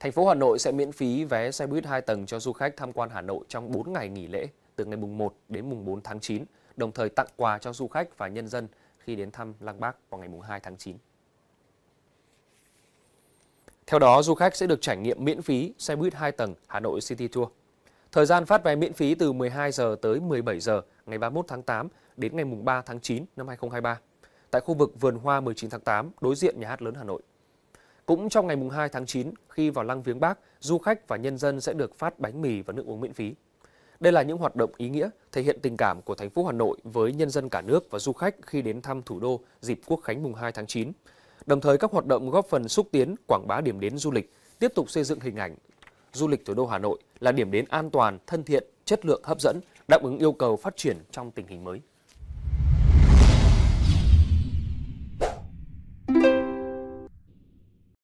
Thành phố Hà Nội sẽ miễn phí vé xe buýt 2 tầng cho du khách tham quan Hà Nội trong 4 ngày nghỉ lễ từ ngày mùng 1 đến mùng 4 tháng 9, đồng thời tặng quà cho du khách và nhân dân khi đến thăm Lăng Bác vào ngày mùng 2 tháng 9. Theo đó, du khách sẽ được trải nghiệm miễn phí xe buýt 2 tầng Hà Nội City Tour. Thời gian phát vé miễn phí từ 12 giờ tới 17 giờ ngày 31 tháng 8 đến ngày mùng 3 tháng 9 năm 2023 tại khu vực Vườn Hoa 19 tháng 8 đối diện Nhà hát lớn Hà Nội. Cũng trong ngày 2 tháng 9, khi vào lăng viếng Bác, du khách và nhân dân sẽ được phát bánh mì và nước uống miễn phí. Đây là những hoạt động ý nghĩa thể hiện tình cảm của thành phố Hà Nội với nhân dân cả nước và du khách khi đến thăm thủ đô dịp Quốc khánh mùng 2 tháng 9. Đồng thời các hoạt động góp phần xúc tiến quảng bá điểm đến du lịch, tiếp tục xây dựng hình ảnh du lịch thủ đô Hà Nội là điểm đến an toàn, thân thiện, chất lượng hấp dẫn, đáp ứng yêu cầu phát triển trong tình hình mới.